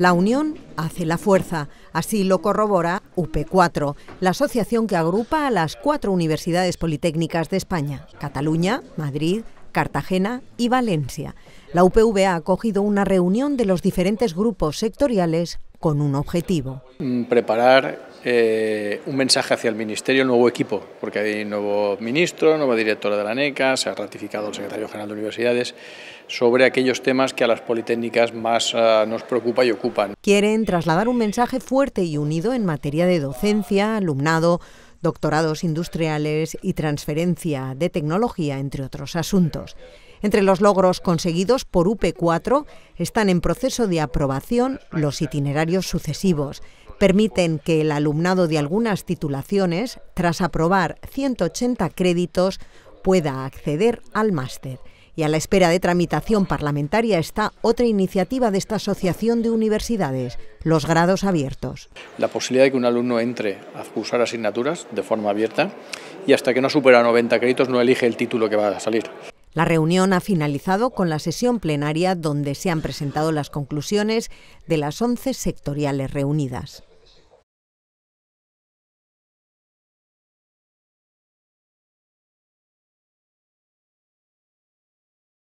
La unión hace la fuerza, así lo corrobora UP4, la asociación que agrupa a las cuatro universidades politécnicas de España, Cataluña, Madrid, Cartagena y Valencia. La UPV ha acogido una reunión de los diferentes grupos sectoriales con un objetivo. Preparar eh, un mensaje hacia el Ministerio, el nuevo equipo, porque hay nuevo ministro, nueva directora de la NECA, se ha ratificado el secretario general de Universidades, sobre aquellos temas que a las politécnicas más ah, nos preocupa y ocupan. Quieren trasladar un mensaje fuerte y unido en materia de docencia, alumnado, doctorados industriales y transferencia de tecnología, entre otros asuntos. Entre los logros conseguidos por UP4 están en proceso de aprobación los itinerarios sucesivos. Permiten que el alumnado de algunas titulaciones, tras aprobar 180 créditos, pueda acceder al máster. Y a la espera de tramitación parlamentaria está otra iniciativa de esta Asociación de Universidades, los grados abiertos. La posibilidad de que un alumno entre a cursar asignaturas de forma abierta y hasta que no supera 90 créditos no elige el título que va a salir. La reunión ha finalizado con la sesión plenaria donde se han presentado las conclusiones de las 11 sectoriales reunidas.